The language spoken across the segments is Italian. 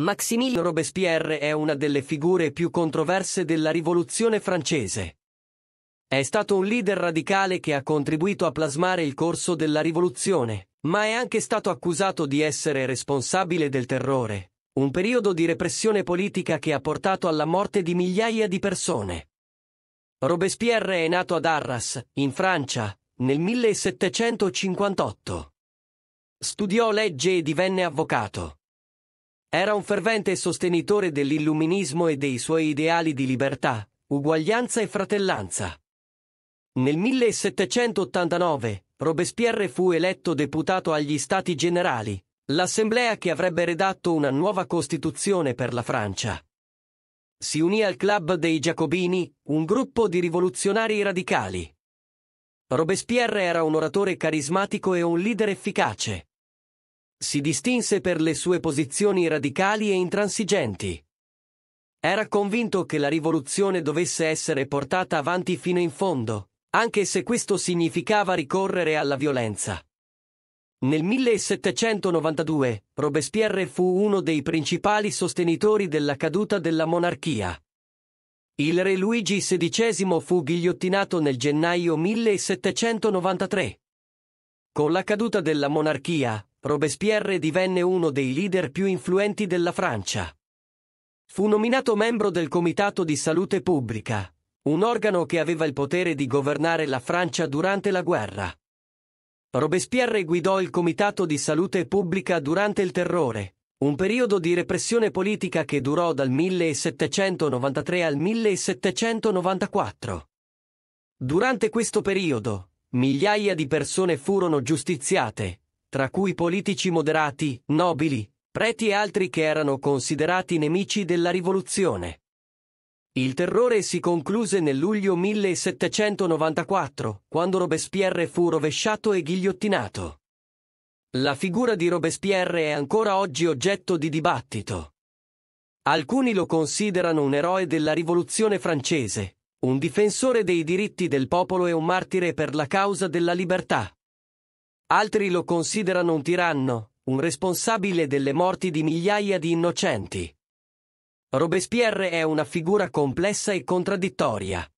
Maximilien Robespierre è una delle figure più controverse della rivoluzione francese. È stato un leader radicale che ha contribuito a plasmare il corso della rivoluzione, ma è anche stato accusato di essere responsabile del terrore, un periodo di repressione politica che ha portato alla morte di migliaia di persone. Robespierre è nato ad Arras, in Francia, nel 1758. Studiò legge e divenne avvocato. Era un fervente sostenitore dell'illuminismo e dei suoi ideali di libertà, uguaglianza e fratellanza. Nel 1789 Robespierre fu eletto deputato agli Stati Generali, l'assemblea che avrebbe redatto una nuova Costituzione per la Francia. Si unì al Club dei Giacobini, un gruppo di rivoluzionari radicali. Robespierre era un oratore carismatico e un leader efficace. Si distinse per le sue posizioni radicali e intransigenti. Era convinto che la rivoluzione dovesse essere portata avanti fino in fondo, anche se questo significava ricorrere alla violenza. Nel 1792 Robespierre fu uno dei principali sostenitori della caduta della monarchia. Il re Luigi XVI fu ghigliottinato nel gennaio 1793. Con la caduta della monarchia, Robespierre divenne uno dei leader più influenti della Francia. Fu nominato membro del Comitato di Salute Pubblica, un organo che aveva il potere di governare la Francia durante la guerra. Robespierre guidò il Comitato di Salute Pubblica durante il terrore, un periodo di repressione politica che durò dal 1793 al 1794. Durante questo periodo, migliaia di persone furono giustiziate, tra cui politici moderati, nobili, preti e altri che erano considerati nemici della rivoluzione. Il terrore si concluse nel luglio 1794, quando Robespierre fu rovesciato e ghigliottinato. La figura di Robespierre è ancora oggi oggetto di dibattito. Alcuni lo considerano un eroe della rivoluzione francese, un difensore dei diritti del popolo e un martire per la causa della libertà. Altri lo considerano un tiranno, un responsabile delle morti di migliaia di innocenti. Robespierre è una figura complessa e contraddittoria.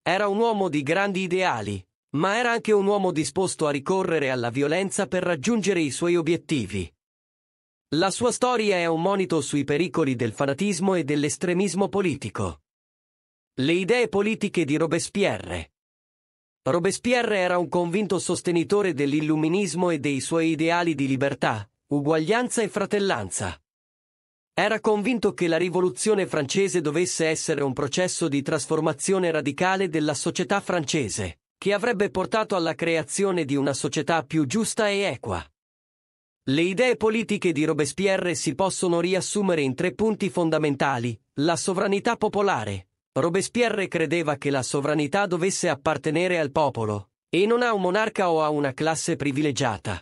Era un uomo di grandi ideali, ma era anche un uomo disposto a ricorrere alla violenza per raggiungere i suoi obiettivi. La sua storia è un monito sui pericoli del fanatismo e dell'estremismo politico. Le idee politiche di Robespierre Robespierre era un convinto sostenitore dell'illuminismo e dei suoi ideali di libertà, uguaglianza e fratellanza. Era convinto che la rivoluzione francese dovesse essere un processo di trasformazione radicale della società francese, che avrebbe portato alla creazione di una società più giusta e equa. Le idee politiche di Robespierre si possono riassumere in tre punti fondamentali, la sovranità popolare, Robespierre credeva che la sovranità dovesse appartenere al popolo, e non a un monarca o a una classe privilegiata.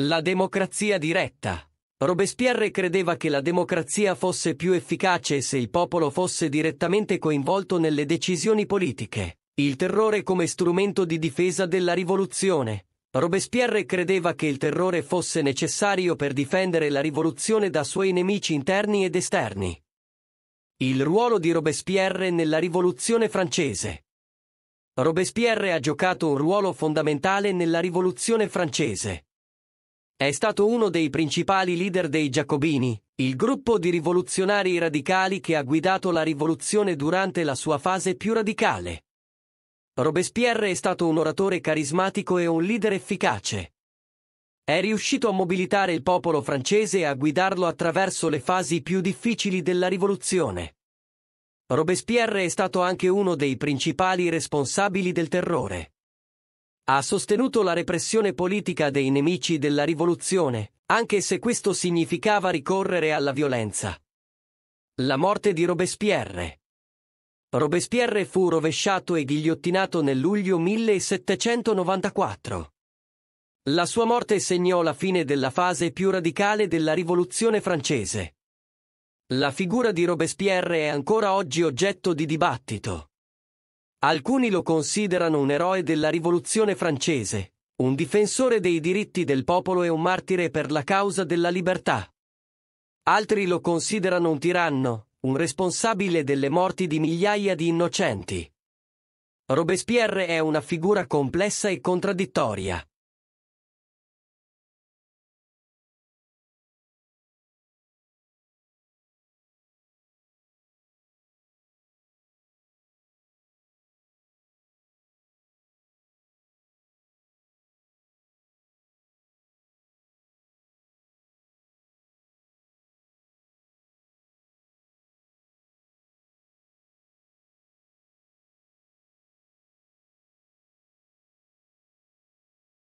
La democrazia diretta. Robespierre credeva che la democrazia fosse più efficace se il popolo fosse direttamente coinvolto nelle decisioni politiche. Il terrore come strumento di difesa della rivoluzione. Robespierre credeva che il terrore fosse necessario per difendere la rivoluzione da suoi nemici interni ed esterni. Il ruolo di Robespierre nella Rivoluzione francese. Robespierre ha giocato un ruolo fondamentale nella Rivoluzione francese. È stato uno dei principali leader dei Giacobini, il gruppo di rivoluzionari radicali che ha guidato la rivoluzione durante la sua fase più radicale. Robespierre è stato un oratore carismatico e un leader efficace. È riuscito a mobilitare il popolo francese e a guidarlo attraverso le fasi più difficili della rivoluzione. Robespierre è stato anche uno dei principali responsabili del terrore. Ha sostenuto la repressione politica dei nemici della rivoluzione, anche se questo significava ricorrere alla violenza. La morte di Robespierre. Robespierre fu rovesciato e ghigliottinato nel luglio 1794. La sua morte segnò la fine della fase più radicale della rivoluzione francese. La figura di Robespierre è ancora oggi oggetto di dibattito. Alcuni lo considerano un eroe della rivoluzione francese, un difensore dei diritti del popolo e un martire per la causa della libertà. Altri lo considerano un tiranno, un responsabile delle morti di migliaia di innocenti. Robespierre è una figura complessa e contraddittoria.